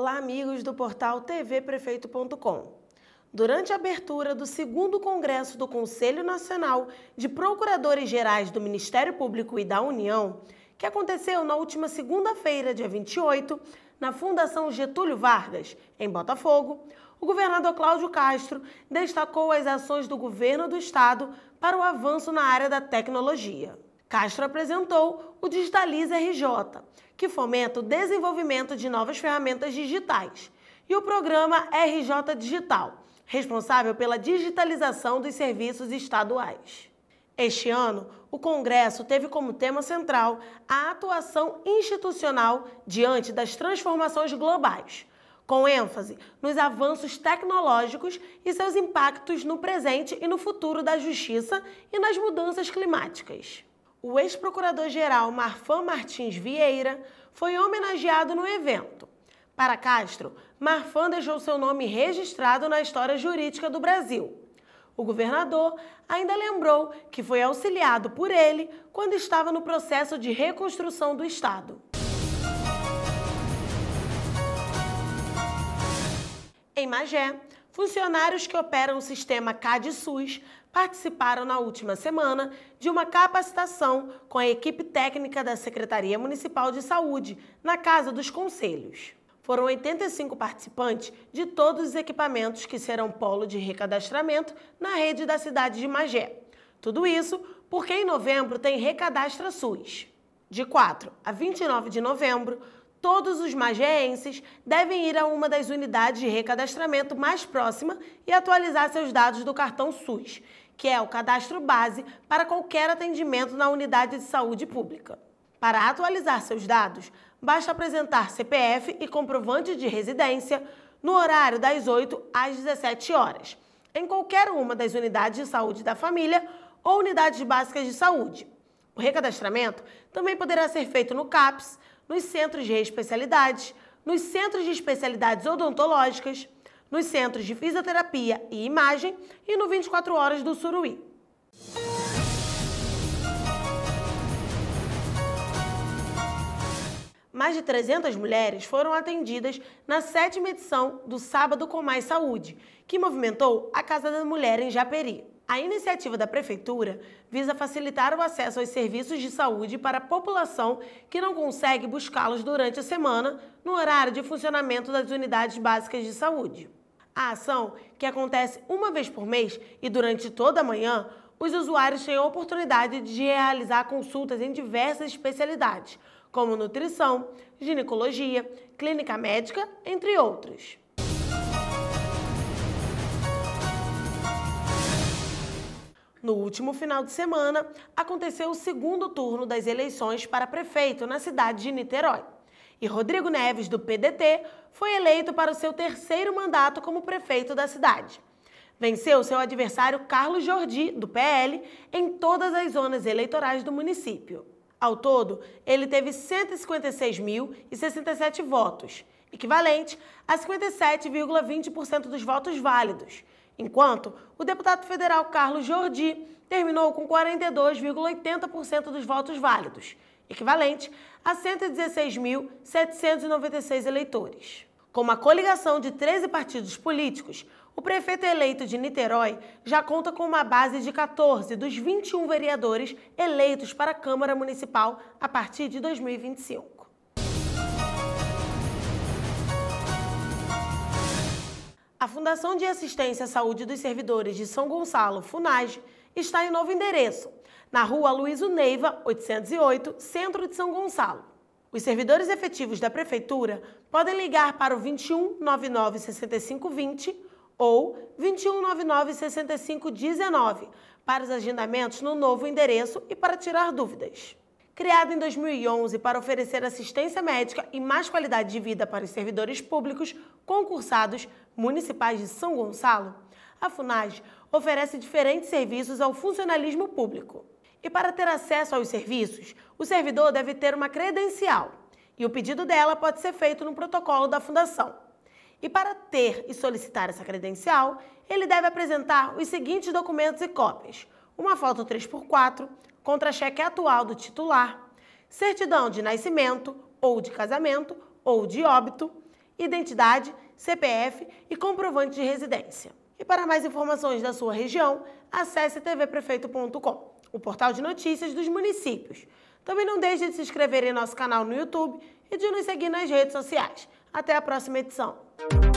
Olá, amigos do portal tvprefeito.com. Durante a abertura do segundo Congresso do Conselho Nacional de Procuradores Gerais do Ministério Público e da União, que aconteceu na última segunda-feira, dia 28, na Fundação Getúlio Vargas, em Botafogo, o governador Cláudio Castro destacou as ações do governo do estado para o avanço na área da tecnologia. Castro apresentou o Digitalize RJ, que fomenta o desenvolvimento de novas ferramentas digitais, e o programa RJ Digital, responsável pela digitalização dos serviços estaduais. Este ano, o Congresso teve como tema central a atuação institucional diante das transformações globais, com ênfase nos avanços tecnológicos e seus impactos no presente e no futuro da justiça e nas mudanças climáticas. O ex-procurador-geral Marfan Martins Vieira foi homenageado no evento. Para Castro, Marfan deixou seu nome registrado na história jurídica do Brasil. O governador ainda lembrou que foi auxiliado por ele quando estava no processo de reconstrução do Estado. Em Magé, funcionários que operam o sistema CAD-SUS participaram na última semana de uma capacitação com a equipe técnica da Secretaria Municipal de Saúde, na Casa dos Conselhos. Foram 85 participantes de todos os equipamentos que serão polo de recadastramento na rede da cidade de Magé. Tudo isso porque em novembro tem Recadastra SUS. De 4 a 29 de novembro, Todos os mageenses devem ir a uma das unidades de recadastramento mais próxima e atualizar seus dados do cartão SUS, que é o cadastro base para qualquer atendimento na unidade de saúde pública. Para atualizar seus dados, basta apresentar CPF e comprovante de residência no horário das 8 às 17 horas, em qualquer uma das unidades de saúde da família ou unidades básicas de saúde. O recadastramento também poderá ser feito no CAPS, nos centros de especialidades, nos centros de especialidades odontológicas, nos centros de fisioterapia e imagem e no 24 Horas do Suruí. Mais de 300 mulheres foram atendidas na sétima edição do Sábado com Mais Saúde, que movimentou a Casa da Mulher em Japeri. A iniciativa da Prefeitura visa facilitar o acesso aos serviços de saúde para a população que não consegue buscá-los durante a semana no horário de funcionamento das unidades básicas de saúde. A ação, que acontece uma vez por mês e durante toda a manhã, os usuários têm a oportunidade de realizar consultas em diversas especialidades, como nutrição, ginecologia, clínica médica, entre outros. No último final de semana, aconteceu o segundo turno das eleições para prefeito na cidade de Niterói. E Rodrigo Neves, do PDT, foi eleito para o seu terceiro mandato como prefeito da cidade. Venceu seu adversário Carlos Jordi, do PL, em todas as zonas eleitorais do município. Ao todo, ele teve 156.067 votos, equivalente a 57,20% dos votos válidos enquanto o deputado federal Carlos Jordi terminou com 42,80% dos votos válidos, equivalente a 116.796 eleitores. Com uma coligação de 13 partidos políticos, o prefeito eleito de Niterói já conta com uma base de 14 dos 21 vereadores eleitos para a Câmara Municipal a partir de 2025. Fundação de Assistência à Saúde dos Servidores de São Gonçalo, FUNAG, está em novo endereço, na rua Luiz Neiva, 808, centro de São Gonçalo. Os servidores efetivos da Prefeitura podem ligar para o 21 99 65 20 ou 21 99 65 19 para os agendamentos no novo endereço e para tirar dúvidas. Criado em 2011 para oferecer assistência médica e mais qualidade de vida para os servidores públicos concursados municipais de São Gonçalo, a FUNAG oferece diferentes serviços ao funcionalismo público. E para ter acesso aos serviços, o servidor deve ter uma credencial, e o pedido dela pode ser feito no protocolo da Fundação. E para ter e solicitar essa credencial, ele deve apresentar os seguintes documentos e cópias: uma foto 3x4, contra-cheque atual do titular, certidão de nascimento ou de casamento ou de óbito, identidade, CPF e comprovante de residência. E para mais informações da sua região, acesse tvprefeito.com, o portal de notícias dos municípios. Também não deixe de se inscrever em nosso canal no YouTube e de nos seguir nas redes sociais. Até a próxima edição.